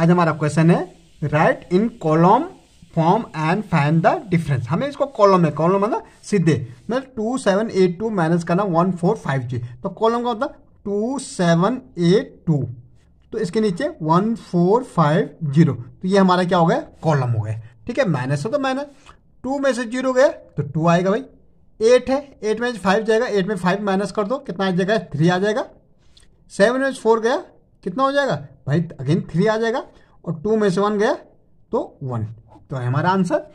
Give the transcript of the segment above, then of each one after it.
आज हमारा क्वेश्चन है write in column form and find the difference हमें इसको कॉलम में कॉलम मतलब सीधे मतलब two seven eight two minus करना वन फोर फाइव जी तो कॉलम का होता टू सेवन एट टू तो इसके नीचे वन फोर फाइव जीरो तो ये हमारा क्या हो गया कॉलम हो गया ठीक है माइनस हो तो माइनस टू में से जीरो गया तो टू आएगा भाई एट है एट में फाइव जाएगा एट में फाइव माइनस कर दो कितना आ जाएगा थ्री आ जाएगा सेवन में फोर गया कितना हो जाएगा भाई अगेन थ्री आ जाएगा और टू में से वन गया तो वन तो है हमारा आंसर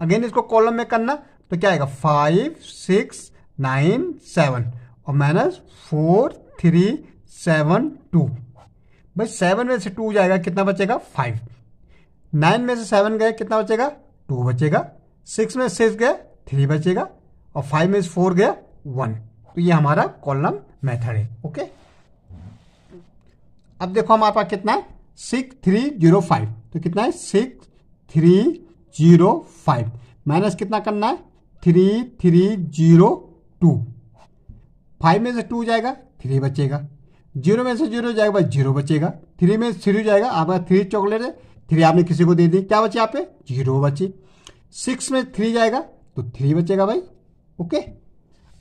अगेन इसको कॉलम में करना तो क्या आएगा फाइव सिक्स नाइन सेवन और minus four three seven two भाई सेवन में से टू जाएगा कितना बचेगा फाइव नाइन में से सेवन गए कितना बचेगा टू बचेगा सिक्स में सिक्स गए थ्री बचेगा और फाइव में से फोर गया वन तो ये हमारा कॉलम मेथड है ओके अब देखो हमारे पास कितना है सिक्स थ्री जीरो फाइव तो कितना है six three zero five minus कितना करना है three three zero two five में से टू जाएगा थ्री बचेगा जीरो में से जीरो जाएगा भाई जीरो बचेगा थ्री में थ्री जाएगा आपका थ्री चॉकलेट है थ्री आपने किसी को दे दी क्या बचे आप पे जीरो बची सिक्स में थ्री जाएगा तो थ्री बचेगा भाई ओके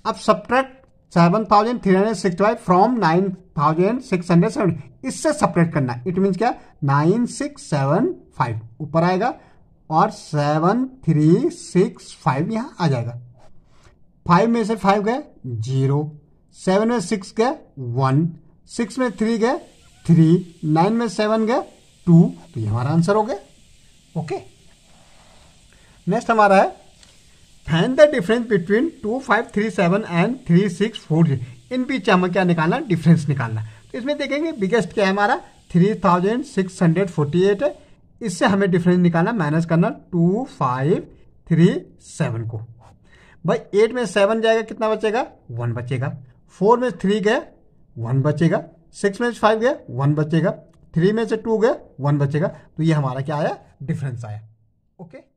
अब subtract seven thousand three hundred six five from nine thousand six hundred seven इससे सेपरेट करना इट मीन क्या नाइन सिक्स सेवन फाइव ऊपर आएगा और सेवन थ्री सिक्स फाइव यहाँ आ जाएगा फाइव में से फाइव गए जीरो सेवन में सिक्स गए वन सिक्स में थ्री गए थ्री नाइन में सेवन गए टू तो ये हमारा आंसर हो गया ओके नेक्स्ट हमारा है find the difference between two five three seven and three six four zero इन बीच हमें क्या निकालना डिफरेंस निकालना तो इसमें देखेंगे बिगेस्ट क्या है हमारा three thousand six hundred forty eight है इससे हमें डिफरेंस निकालना माइनस करना टू फाइव थ्री सेवन को भाई एट में सेवन जाएगा कितना बचेगा वन बचेगा फोर में थ्री गया वन बचेगा सिक्स में फाइव गया वन बचेगा थ्री में से टू गया वन बचेगा तो ये हमारा क्या आया डिफरेंस आया ओके okay?